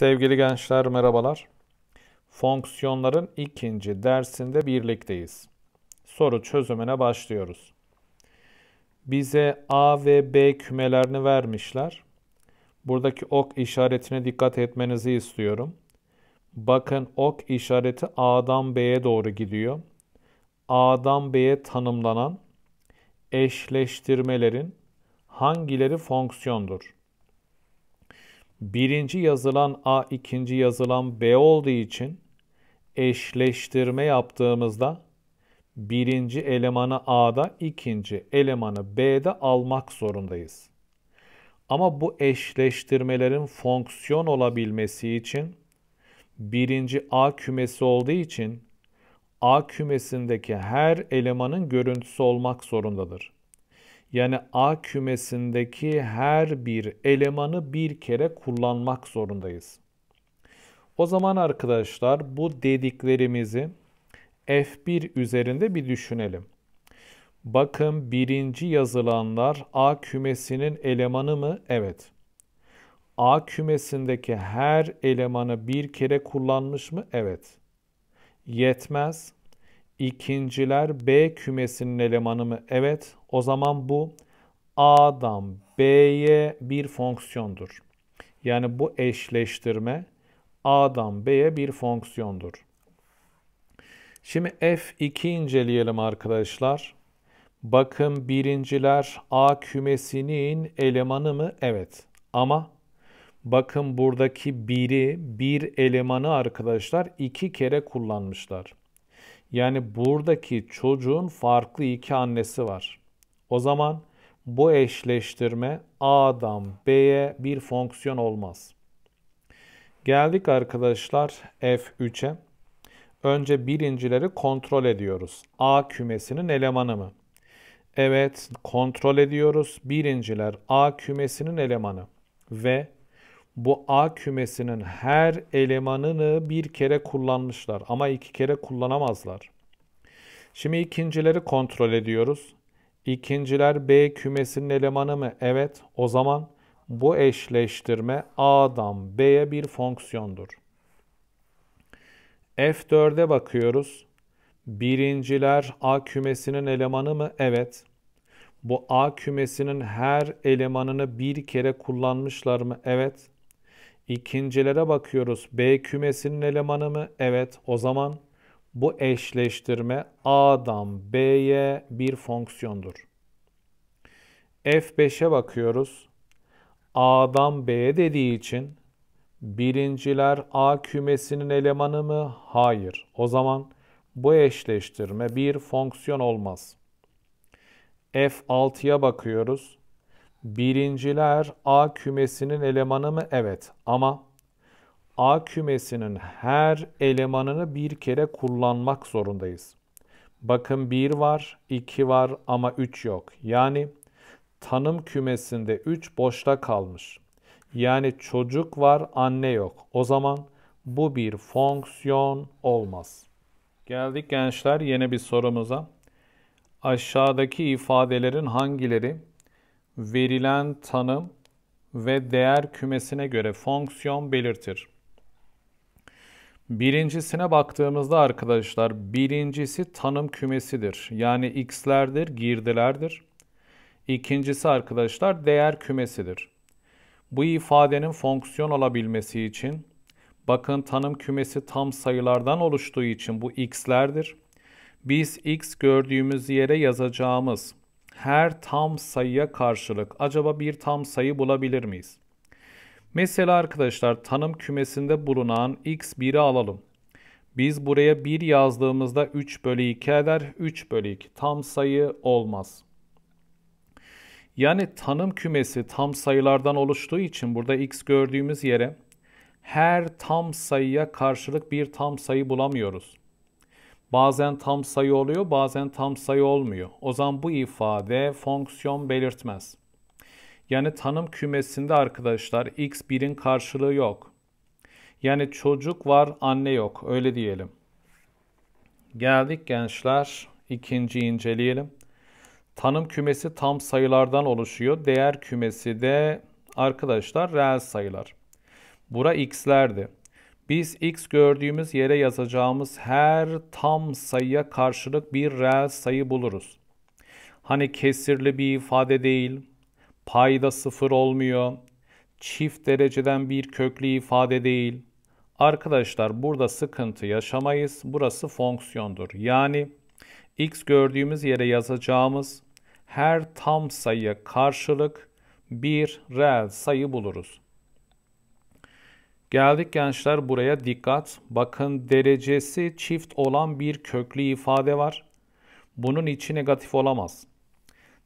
Sevgili gençler merhabalar. Fonksiyonların ikinci dersinde birlikteyiz. Soru çözümüne başlıyoruz. Bize A ve B kümelerini vermişler. Buradaki ok işaretine dikkat etmenizi istiyorum. Bakın ok işareti A'dan B'ye doğru gidiyor. A'dan B'ye tanımlanan eşleştirmelerin hangileri fonksiyondur? birinci yazılan A ikinci yazılan B olduğu için eşleştirme yaptığımızda birinci elemanı A'da ikinci elemanı B'de almak zorundayız. Ama bu eşleştirmelerin fonksiyon olabilmesi için birinci A kümesi olduğu için A kümesindeki her elemanın görüntüsü olmak zorundadır. Yani A kümesindeki her bir elemanı bir kere kullanmak zorundayız. O zaman arkadaşlar bu dediklerimizi F1 üzerinde bir düşünelim. Bakın birinci yazılanlar A kümesinin elemanı mı? Evet. A kümesindeki her elemanı bir kere kullanmış mı? Evet. Yetmez. İkinciler B kümesinin elemanı mı? Evet. O zaman bu A'dan B'ye bir fonksiyondur. Yani bu eşleştirme A'dan B'ye bir fonksiyondur. Şimdi F2 inceleyelim arkadaşlar. Bakın birinciler A kümesinin elemanı mı? Evet. Ama bakın buradaki biri bir elemanı arkadaşlar iki kere kullanmışlar. Yani buradaki çocuğun farklı iki annesi var. O zaman bu eşleştirme A'dan B'ye bir fonksiyon olmaz. Geldik arkadaşlar F3'e. Önce birincileri kontrol ediyoruz. A kümesinin elemanı mı? Evet kontrol ediyoruz. Birinciler A kümesinin elemanı ve bu A kümesinin her elemanını bir kere kullanmışlar ama iki kere kullanamazlar. Şimdi ikincileri kontrol ediyoruz. İkinciler B kümesinin elemanı mı? Evet. O zaman bu eşleştirme A'dan B'ye bir fonksiyondur. F4'e bakıyoruz. Birinciler A kümesinin elemanı mı? Evet. Bu A kümesinin her elemanını bir kere kullanmışlar mı? Evet. İkincilere bakıyoruz. B kümesinin elemanı mı? Evet. O zaman bu eşleştirme A'dan B'ye bir fonksiyondur. F5'e bakıyoruz. A'dan B'ye dediği için birinciler A kümesinin elemanı mı? Hayır. O zaman bu eşleştirme bir fonksiyon olmaz. F6'ya bakıyoruz. Birinciler A kümesinin elemanı mı? Evet ama A kümesinin her elemanını bir kere kullanmak zorundayız. Bakın 1 var, 2 var ama 3 yok. Yani tanım kümesinde 3 boşta kalmış. Yani çocuk var, anne yok. O zaman bu bir fonksiyon olmaz. Geldik gençler yeni bir sorumuza. Aşağıdaki ifadelerin hangileri verilen tanım ve değer kümesine göre fonksiyon belirtir. Birincisine baktığımızda arkadaşlar birincisi tanım kümesidir. Yani x'lerdir, girdilerdir. İkincisi arkadaşlar değer kümesidir. Bu ifadenin fonksiyon olabilmesi için bakın tanım kümesi tam sayılardan oluştuğu için bu x'lerdir. Biz x gördüğümüz yere yazacağımız her tam sayıya karşılık acaba bir tam sayı bulabilir miyiz? Mesela arkadaşlar tanım kümesinde bulunan x1'i alalım. Biz buraya 1 yazdığımızda 3 bölü 2 eder. 3 bölü 2 tam sayı olmaz. Yani tanım kümesi tam sayılardan oluştuğu için burada x gördüğümüz yere her tam sayıya karşılık bir tam sayı bulamıyoruz. Bazen tam sayı oluyor, bazen tam sayı olmuyor. O zaman bu ifade fonksiyon belirtmez. Yani tanım kümesinde arkadaşlar x 1'in karşılığı yok. Yani çocuk var, anne yok. Öyle diyelim. Geldik gençler. ikinci inceleyelim. Tanım kümesi tam sayılardan oluşuyor. Değer kümesi de arkadaşlar reel sayılar. Bura x'lerdi. Biz x gördüğümüz yere yazacağımız her tam sayıya karşılık bir reel sayı buluruz. Hani kesirli bir ifade değil, payda sıfır olmuyor, çift dereceden bir köklü ifade değil. Arkadaşlar burada sıkıntı yaşamayız. Burası fonksiyondur. Yani x gördüğümüz yere yazacağımız her tam sayıya karşılık bir reel sayı buluruz. Geldik gençler buraya dikkat. Bakın derecesi çift olan bir köklü ifade var. Bunun içi negatif olamaz.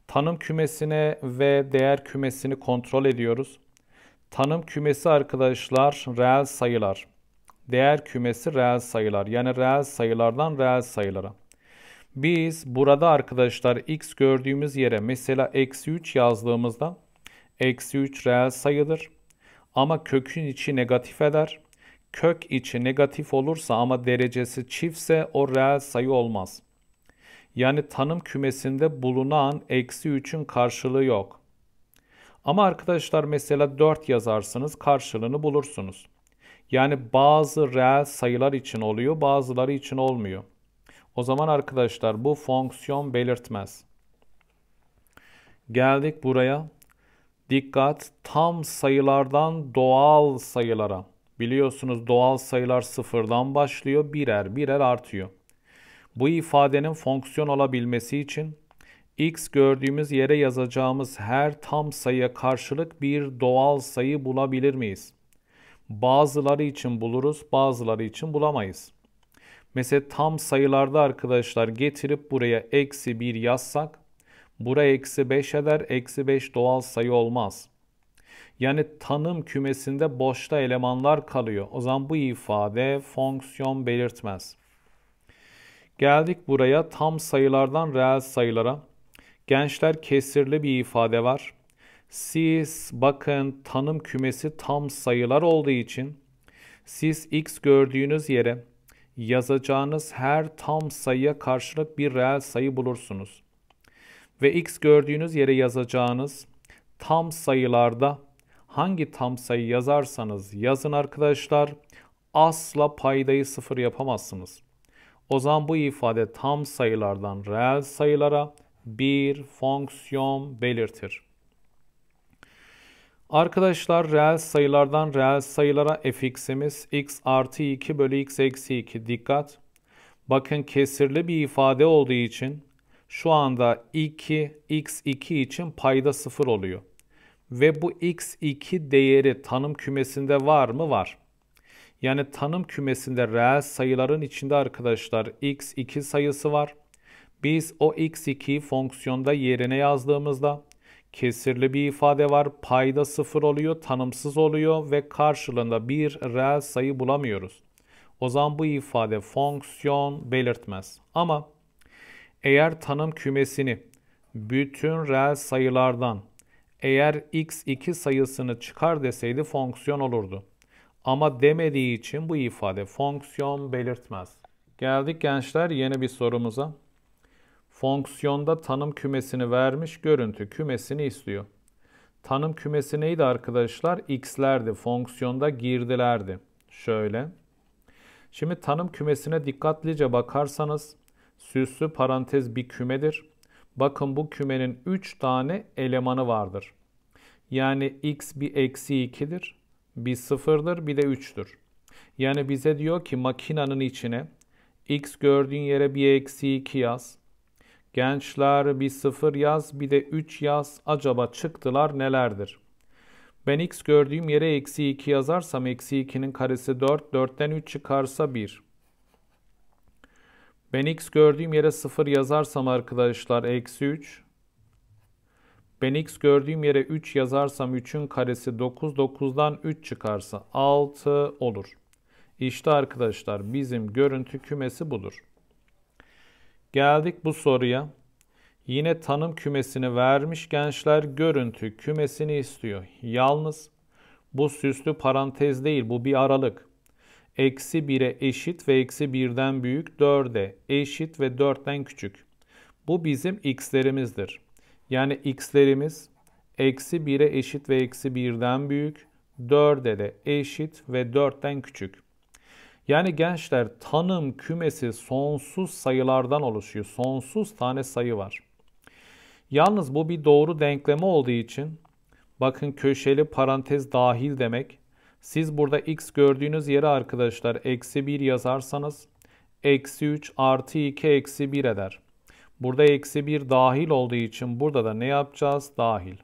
Tanım kümesine ve değer kümesini kontrol ediyoruz. Tanım kümesi arkadaşlar reel sayılar. Değer kümesi reel sayılar. Yani reel sayılardan reel sayılara. Biz burada arkadaşlar x gördüğümüz yere mesela eksi 3 yazdığımızda eksi 3 reel sayıdır ama kökün içi negatif eder. Kök içi negatif olursa ama derecesi çiftse o reel sayı olmaz. Yani tanım kümesinde bulunan eksi 3'ün karşılığı yok. Ama arkadaşlar mesela 4 yazarsınız karşılığını bulursunuz. Yani bazı reel sayılar için oluyor bazıları için olmuyor. O zaman arkadaşlar bu fonksiyon belirtmez. Geldik buraya. Dikkat tam sayılardan doğal sayılara. Biliyorsunuz doğal sayılar sıfırdan başlıyor birer birer artıyor. Bu ifadenin fonksiyon olabilmesi için x gördüğümüz yere yazacağımız her tam sayıya karşılık bir doğal sayı bulabilir miyiz? Bazıları için buluruz, bazıları için bulamayız. Mesela tam sayılarda arkadaşlar getirip buraya eksi 1 yazsak Buraya eksi 5 eder. Eksi 5 doğal sayı olmaz. Yani tanım kümesinde boşta elemanlar kalıyor. O zaman bu ifade fonksiyon belirtmez. Geldik buraya tam sayılardan reel sayılara. Gençler kesirli bir ifade var. Siz bakın tanım kümesi tam sayılar olduğu için siz x gördüğünüz yere yazacağınız her tam sayıya karşılık bir reel sayı bulursunuz ve x gördüğünüz yere yazacağınız tam sayılarda hangi tam sayı yazarsanız yazın arkadaşlar asla paydayı sıfır yapamazsınız. O zaman bu ifade tam sayılardan reel sayılara bir fonksiyon belirtir. Arkadaşlar reel sayılardan reel sayılara fx'imiz x artı 2 bölü x eksi 2. Dikkat! Bakın kesirli bir ifade olduğu için şu anda 2 x2 için payda 0 oluyor. Ve bu x2 değeri tanım kümesinde var mı? Var. Yani tanım kümesinde reel sayıların içinde arkadaşlar x2 sayısı var. Biz o x2'yi fonksiyonda yerine yazdığımızda kesirli bir ifade var. Payda 0 oluyor, tanımsız oluyor ve karşılığında bir reel sayı bulamıyoruz. O zaman bu ifade fonksiyon belirtmez. Ama eğer tanım kümesini bütün reel sayılardan eğer x2 sayısını çıkar deseydi fonksiyon olurdu. Ama demediği için bu ifade fonksiyon belirtmez. Geldik gençler yeni bir sorumuza. Fonksiyonda tanım kümesini vermiş, görüntü kümesini istiyor. Tanım kümesi neydi arkadaşlar? X'lerdi. Fonksiyonda girdilerdi. Şöyle. Şimdi tanım kümesine dikkatlice bakarsanız Süslü parantez bir kümedir. Bakın bu kümenin 3 tane elemanı vardır. Yani x bir eksi 2'dir, bir sıfırdır, bir de 3'tür. Yani bize diyor ki makinanın içine x gördüğün yere bir eksi 2 yaz. Gençler bir sıfır yaz, bir de 3 yaz. Acaba çıktılar nelerdir? Ben x gördüğüm yere eksi 2 yazarsam eksi 2'nin karesi 4, 4'ten 3 çıkarsa 1. Ben x gördüğüm yere 0 yazarsam arkadaşlar eksi 3. Ben x gördüğüm yere 3 yazarsam 3'ün karesi 9. 9'dan 3 çıkarsa 6 olur. İşte arkadaşlar bizim görüntü kümesi budur. Geldik bu soruya. Yine tanım kümesini vermiş gençler görüntü kümesini istiyor. Yalnız bu süslü parantez değil bu bir aralık eksi 1'e eşit ve eksi 1'den büyük 4'e eşit ve 4'ten küçük. Bu bizim x'lerimizdir. Yani x'lerimiz eksi 1'e eşit ve eksi 1'den büyük, 4'e de eşit ve 4'ten küçük. Yani gençler tanım kümesi sonsuz sayılardan oluşuyor. Sonsuz tane sayı var. Yalnız bu bir doğru denkleme olduğu için bakın köşeli parantez dahil demek siz burada x gördüğünüz yere arkadaşlar eksi 1 yazarsanız eksi 3 artı 2 eksi 1 eder. Burada eksi 1 dahil olduğu için burada da ne yapacağız? Dahil.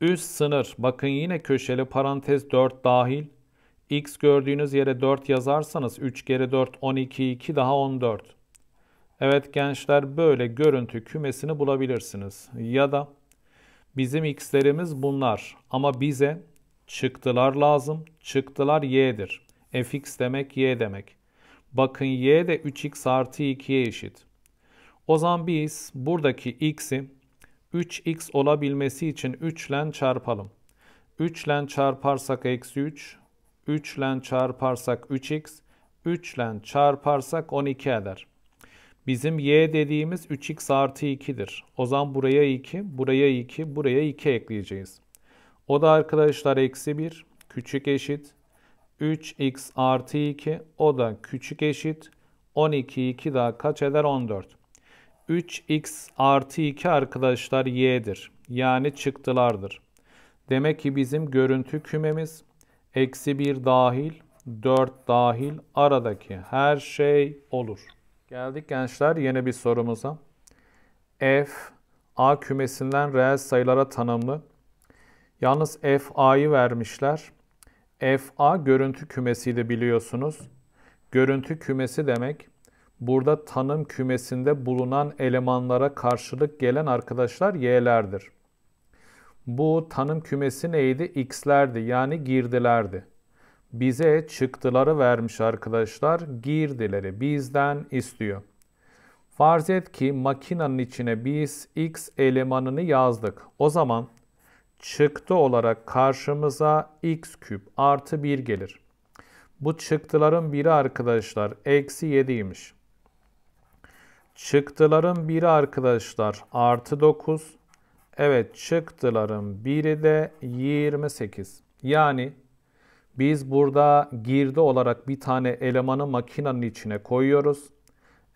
Üst sınır bakın yine köşeli parantez 4 dahil. X gördüğünüz yere 4 yazarsanız 3 kere 4 12 2 daha 14. Evet gençler böyle görüntü kümesini bulabilirsiniz. Ya da bizim x'lerimiz bunlar ama bize Çıktılar lazım. Çıktılar y'dir. fx demek y demek. Bakın y de 3x artı 2'ye eşit. O zaman biz buradaki x'i 3x olabilmesi için 3 ile çarpalım. 3 ile çarparsak eksi 3, 3 ile çarparsak 3x, 3 ile çarparsak 12 eder. Bizim y dediğimiz 3x artı 2'dir. O zaman buraya 2, buraya 2, buraya 2 ekleyeceğiz. O da arkadaşlar eksi 1 küçük eşit 3x artı 2 o da küçük eşit 12 2 daha kaç eder 14. 3x artı 2 arkadaşlar y'dir. Yani çıktılardır. Demek ki bizim görüntü kümemiz eksi 1 dahil 4 dahil aradaki her şey olur. Geldik gençler yeni bir sorumuza. F A kümesinden reel sayılara tanımlı Yalnız FA'yı vermişler. FA görüntü kümesiydi biliyorsunuz. Görüntü kümesi demek burada tanım kümesinde bulunan elemanlara karşılık gelen arkadaşlar y'lerdir. Bu tanım kümesi neydi? X'lerdi yani girdilerdi. Bize çıktıları vermiş arkadaşlar girdileri bizden istiyor. Farz et ki makinenin içine biz x elemanını yazdık. O zaman çıktı olarak karşımıza x küp artı 1 gelir. Bu çıktıların biri arkadaşlar eksi 7'ymiş. Çıktıların biri arkadaşlar artı 9. Evet çıktıların biri de 28. Yani biz burada girdi olarak bir tane elemanı makinenin içine koyuyoruz.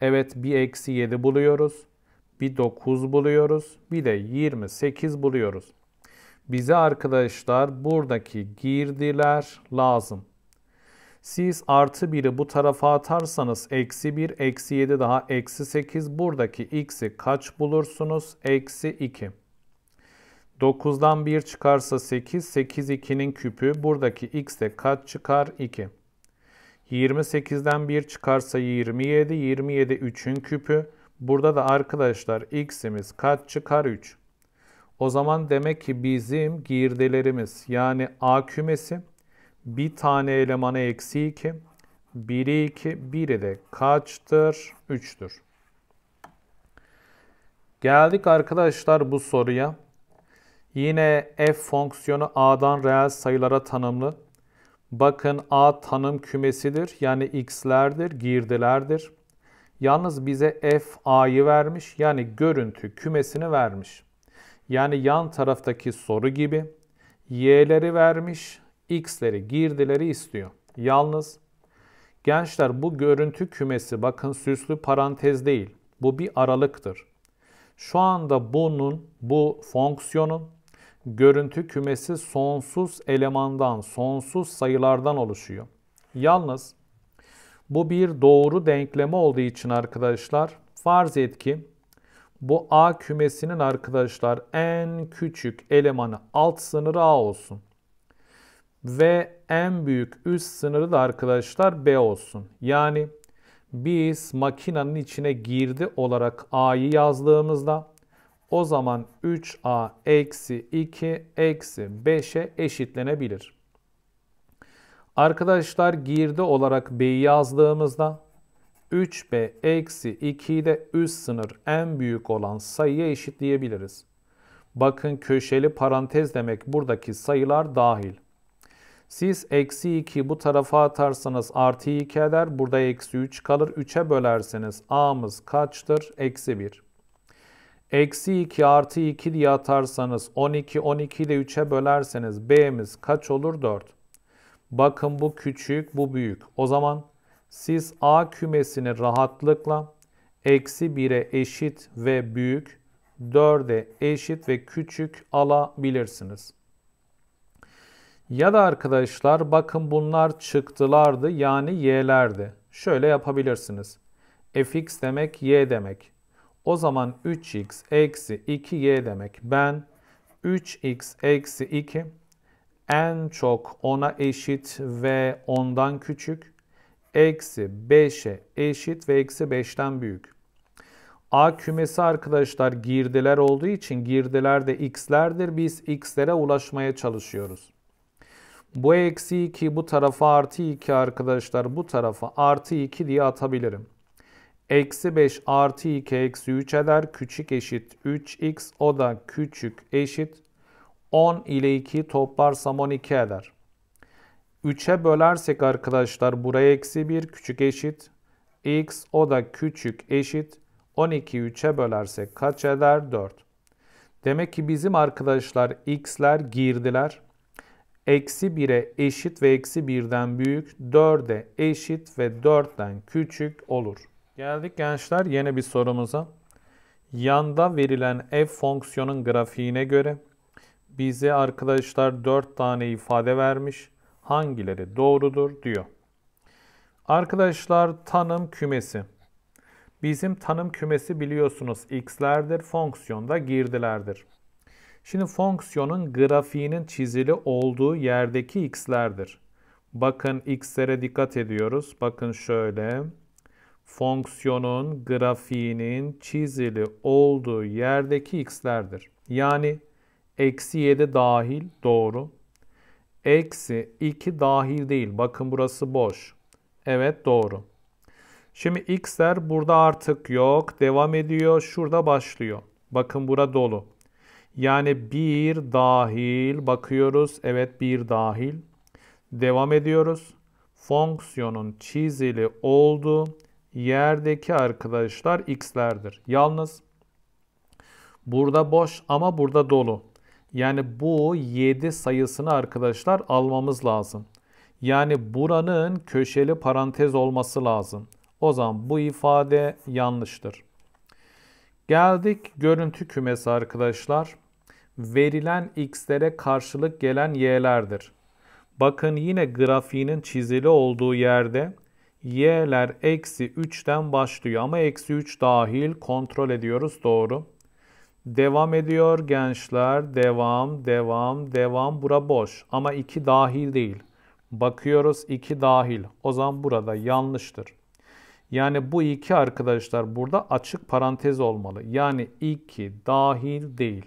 Evet bir eksi 7 buluyoruz. Bir 9 buluyoruz. Bir de 28 buluyoruz. Bize arkadaşlar buradaki girdiler lazım. Siz artı 1'i bu tarafa atarsanız eksi 1, eksi 7 daha eksi 8. Buradaki x'i kaç bulursunuz? Eksi 2. 9'dan 1 çıkarsa 8, 8 2'nin küpü. Buradaki x de kaç çıkar? 2. 28'den 1 çıkarsa 27, 27 3'ün küpü. Burada da arkadaşlar x'imiz kaç çıkar? 3. O zaman demek ki bizim girdelerimiz yani A kümesi bir tane elemanı eksi 2, biri 2, biri de kaçtır? 3'tür. Geldik arkadaşlar bu soruya. Yine f fonksiyonu a'dan reel sayılara tanımlı. Bakın a tanım kümesidir. Yani x'lerdir, girdilerdir. Yalnız bize f a'yı vermiş. Yani görüntü kümesini vermiş. Yani yan taraftaki soru gibi y'leri vermiş, x'leri, girdileri istiyor. Yalnız gençler bu görüntü kümesi bakın süslü parantez değil. Bu bir aralıktır. Şu anda bunun, bu fonksiyonun görüntü kümesi sonsuz elemandan, sonsuz sayılardan oluşuyor. Yalnız bu bir doğru denkleme olduğu için arkadaşlar farz et ki bu A kümesinin arkadaşlar en küçük elemanı alt sınırı A olsun. Ve en büyük üst sınırı da arkadaşlar B olsun. Yani biz makinenin içine girdi olarak A'yı yazdığımızda o zaman 3A eksi 2 eksi 5'e eşitlenebilir. Arkadaşlar girdi olarak B'yi yazdığımızda 3b eksi 2'yi üst sınır en büyük olan sayıya eşit diyebiliriz. Bakın köşeli parantez demek buradaki sayılar dahil. Siz eksi 2 bu tarafa atarsanız artı 2 eder. Burada eksi 3 kalır. 3'e bölerseniz a'mız kaçtır? Eksi 1. Eksi 2 artı 2 diye atarsanız 12, 12 ile 3'e bölerseniz b'miz kaç olur? 4. Bakın bu küçük, bu büyük. O zaman siz A kümesini rahatlıkla eksi 1'e eşit ve büyük, 4'e eşit ve küçük alabilirsiniz. Ya da arkadaşlar bakın bunlar çıktılardı yani y'lerdi. Şöyle yapabilirsiniz. fx demek y demek. O zaman 3x eksi 2y demek. Ben 3x eksi 2 en çok ona eşit ve ondan küçük eksi 5'e eşit ve eksi 5'ten büyük. A kümesi arkadaşlar girdiler olduğu için girdiler de x'lerdir. Biz x'lere ulaşmaya çalışıyoruz. Bu eksi 2 bu tarafa artı 2 arkadaşlar bu tarafa artı 2 diye atabilirim. Eksi 5 artı 2 eksi 3 eder. Küçük eşit 3x o da küçük eşit 10 ile 2 toplarsam 12 eder. 3'e bölersek arkadaşlar buraya eksi 1 küçük eşit. X o da küçük eşit. 12 3'e bölersek kaç eder? 4. Demek ki bizim arkadaşlar x'ler girdiler. Eksi 1'e eşit ve eksi 1'den büyük, 4'e eşit ve 4'ten küçük olur. Geldik gençler yeni bir sorumuza. Yanda verilen f fonksiyonun grafiğine göre bize arkadaşlar 4 tane ifade vermiş hangileri doğrudur diyor. Arkadaşlar tanım kümesi. Bizim tanım kümesi biliyorsunuz x'lerdir, fonksiyonda girdilerdir. Şimdi fonksiyonun grafiğinin çizili olduğu yerdeki x'lerdir. Bakın x'lere dikkat ediyoruz. Bakın şöyle. Fonksiyonun grafiğinin çizili olduğu yerdeki x'lerdir. Yani eksi 7 dahil doğru. Eksi 2 dahil değil. Bakın burası boş. Evet doğru. Şimdi x'ler burada artık yok. Devam ediyor. Şurada başlıyor. Bakın bura dolu. Yani 1 dahil bakıyoruz. Evet 1 dahil. Devam ediyoruz. Fonksiyonun çizili olduğu yerdeki arkadaşlar x'lerdir. Yalnız burada boş ama burada dolu. Yani bu 7 sayısını arkadaşlar almamız lazım. Yani buranın köşeli parantez olması lazım. O zaman bu ifade yanlıştır. Geldik görüntü kümesi arkadaşlar. Verilen x'lere karşılık gelen y'lerdir. Bakın yine grafiğinin çizili olduğu yerde y'ler eksi 3'ten başlıyor ama eksi 3 dahil kontrol ediyoruz doğru. Devam ediyor gençler. Devam, devam, devam. Bura boş ama 2 dahil değil. Bakıyoruz 2 dahil. O zaman burada yanlıştır. Yani bu 2 arkadaşlar burada açık parantez olmalı. Yani 2 dahil değil.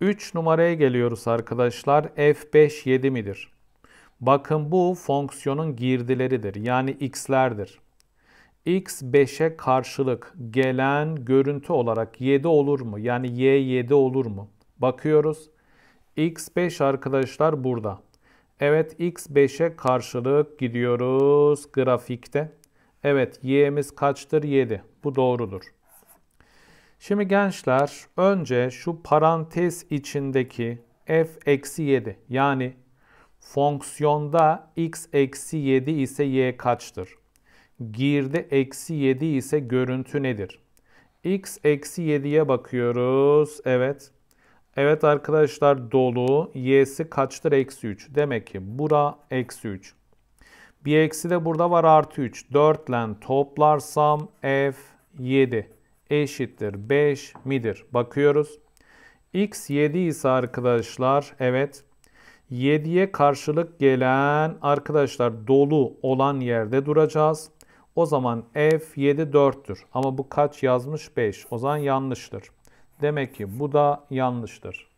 3 numaraya geliyoruz arkadaşlar. F5 7 midir? Bakın bu fonksiyonun girdileridir. Yani x'lerdir x5'e karşılık gelen görüntü olarak 7 olur mu? Yani y 7 olur mu? Bakıyoruz. x5 arkadaşlar burada. Evet x5'e karşılık gidiyoruz grafikte. Evet y'miz kaçtır? 7. Bu doğrudur. Şimdi gençler önce şu parantez içindeki f eksi 7 yani fonksiyonda x eksi 7 ise y kaçtır? Girdi eksi 7 ise görüntü nedir? X eksi 7'ye bakıyoruz. Evet. Evet arkadaşlar dolu. Y'si kaçtır? Eksi 3. Demek ki bura eksi 3. Bir eksi de burada var artı 3. 4 ile toplarsam F 7 eşittir 5 midir? Bakıyoruz. X 7 ise arkadaşlar evet 7'ye karşılık gelen arkadaşlar dolu olan yerde duracağız. O zaman F7 4'tür. Ama bu kaç yazmış? 5. O zaman yanlıştır. Demek ki bu da yanlıştır.